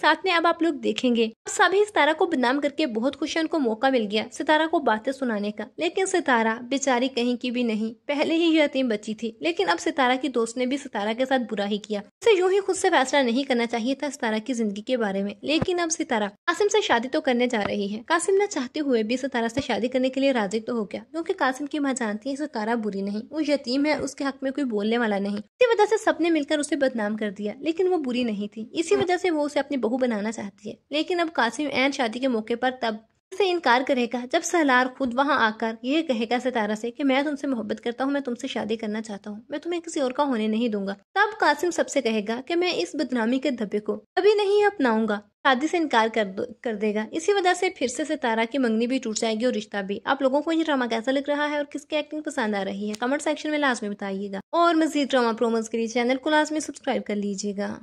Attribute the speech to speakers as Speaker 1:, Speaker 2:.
Speaker 1: साथ में अब आप लोग देखेंगे सभी सितारा को बदनाम करके बहुत खुश है उनको मौका मिल गया सितारा को बातें सुनाने का लेकिन सितारा बेचारी कहीं की भी नहीं पहले ही यतीम बची थी लेकिन अब सितारा की दोस्त ने भी सितारा के साथ बुरा ही किया उसे यूं ही खुद से फैसला नहीं करना चाहिए था सितारा की जिंदगी के बारे में लेकिन अब सितारा कासिम से शादी तो करने जा रही है कासिम न चाहते हुए भी सितारा से शादी करने के लिए राजी तो हो गया क्योंकि कासिम की माँ जानती है सितारा बुरी नहीं वो यतीम है उसके हक में कोई बोलने वाला नहीं इसी वजह से सबने मिलकर उसे बदनाम कर दिया लेकिन वो बुरी नहीं थी इसी वजह से वो उसे अपनी बहू बनाना चाहती है लेकिन अब कासिम एन शादी के मौके पर तब से इनकार करेगा जब सहलार खुद वहां आकर यह कहेगा सितारा से कि मैं तुमसे मोहब्बत करता हूँ मैं तुमसे शादी करना चाहता हूँ मैं तुम्हें किसी और का होने नहीं दूंगा तब कासिम सबसे कहेगा कि मैं इस बदनामी के धब्बे को कभी नहीं अपनाऊंगा शादी से इनकार कर दो कर देगा इसी वजह से फिर से सितारा की मंगनी भी टूट जाएगी और रिश्ता भी आप लोगों को ये ड्रामा कैसा लग रहा है और किसकी एक्टिंग पसंद आ रही है कमेंट सेक्शन में लास्ट में बताइएगा और मजीद ड्रामा प्रोमोज के लिए चैनल को लास्ट में सब्सक्राइब कर लीजिएगा